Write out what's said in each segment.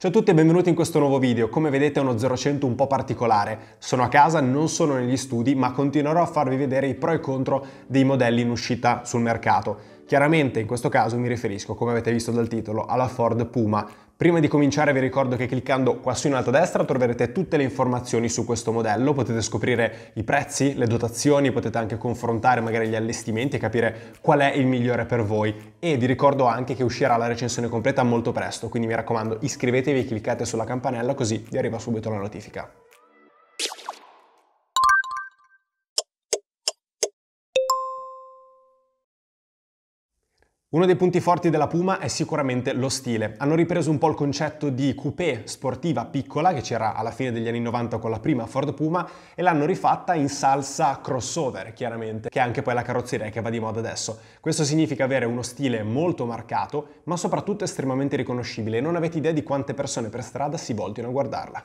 Ciao a tutti e benvenuti in questo nuovo video. Come vedete è uno 0100 un po' particolare. Sono a casa, non sono negli studi, ma continuerò a farvi vedere i pro e i contro dei modelli in uscita sul mercato. Chiaramente in questo caso mi riferisco, come avete visto dal titolo, alla Ford Puma. Prima di cominciare vi ricordo che cliccando qua su in alto a destra troverete tutte le informazioni su questo modello, potete scoprire i prezzi, le dotazioni, potete anche confrontare magari gli allestimenti e capire qual è il migliore per voi. E vi ricordo anche che uscirà la recensione completa molto presto, quindi mi raccomando iscrivetevi e cliccate sulla campanella così vi arriva subito la notifica. Uno dei punti forti della Puma è sicuramente lo stile. Hanno ripreso un po' il concetto di coupé sportiva piccola che c'era alla fine degli anni 90 con la prima Ford Puma e l'hanno rifatta in salsa crossover, chiaramente, che è anche poi la carrozzeria che va di moda adesso. Questo significa avere uno stile molto marcato, ma soprattutto estremamente riconoscibile. e Non avete idea di quante persone per strada si voltino a guardarla.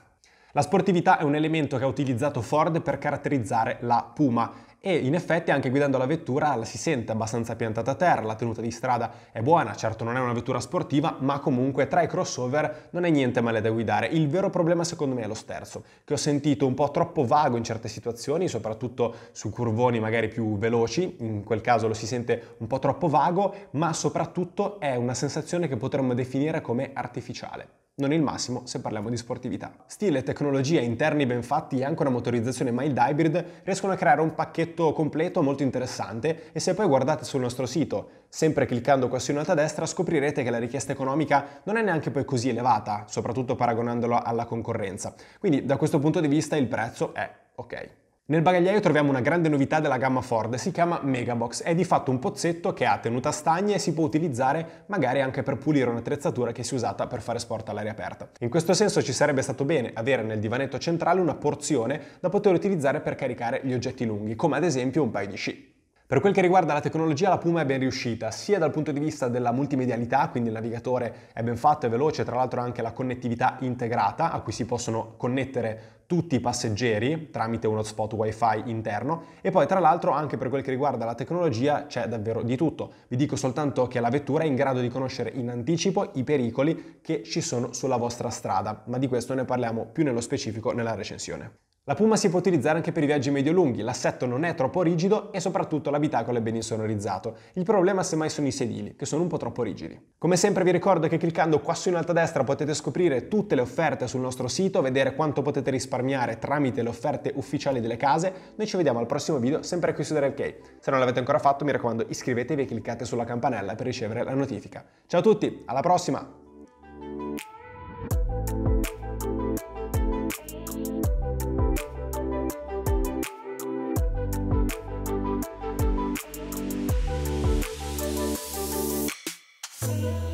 La sportività è un elemento che ha utilizzato Ford per caratterizzare la Puma e in effetti anche guidando la vettura la si sente abbastanza piantata a terra, la tenuta di strada è buona, certo non è una vettura sportiva, ma comunque tra i crossover non è niente male da guidare. Il vero problema secondo me è lo sterzo, che ho sentito un po' troppo vago in certe situazioni, soprattutto su curvoni magari più veloci, in quel caso lo si sente un po' troppo vago, ma soprattutto è una sensazione che potremmo definire come artificiale non il massimo se parliamo di sportività. Stile, tecnologia, interni ben fatti e anche una motorizzazione mild hybrid riescono a creare un pacchetto completo molto interessante e se poi guardate sul nostro sito, sempre cliccando qua su in alto a destra, scoprirete che la richiesta economica non è neanche poi così elevata, soprattutto paragonandola alla concorrenza. Quindi da questo punto di vista il prezzo è ok. Nel bagagliaio troviamo una grande novità della gamma Ford, si chiama Megabox, è di fatto un pozzetto che ha tenuta stagna e si può utilizzare magari anche per pulire un'attrezzatura che si è usata per fare sport all'aria aperta. In questo senso ci sarebbe stato bene avere nel divanetto centrale una porzione da poter utilizzare per caricare gli oggetti lunghi, come ad esempio un paio di sci. Per quel che riguarda la tecnologia, la Puma è ben riuscita, sia dal punto di vista della multimedialità, quindi il navigatore è ben fatto e veloce, tra l'altro anche la connettività integrata a cui si possono connettere tutti i passeggeri tramite un hotspot wifi interno e poi tra l'altro anche per quel che riguarda la tecnologia c'è davvero di tutto. Vi dico soltanto che la vettura è in grado di conoscere in anticipo i pericoli che ci sono sulla vostra strada, ma di questo ne parliamo più nello specifico nella recensione. La Puma si può utilizzare anche per i viaggi medio-lunghi, l'assetto non è troppo rigido e soprattutto l'abitacolo è ben insonorizzato. Il problema semmai sono i sedili, che sono un po' troppo rigidi. Come sempre vi ricordo che cliccando qua su in alto a destra potete scoprire tutte le offerte sul nostro sito, vedere quanto potete risparmiare tramite le offerte ufficiali delle case. Noi ci vediamo al prossimo video, sempre qui su Derek K. Se non l'avete ancora fatto mi raccomando iscrivetevi e cliccate sulla campanella per ricevere la notifica. Ciao a tutti, alla prossima! Thank you.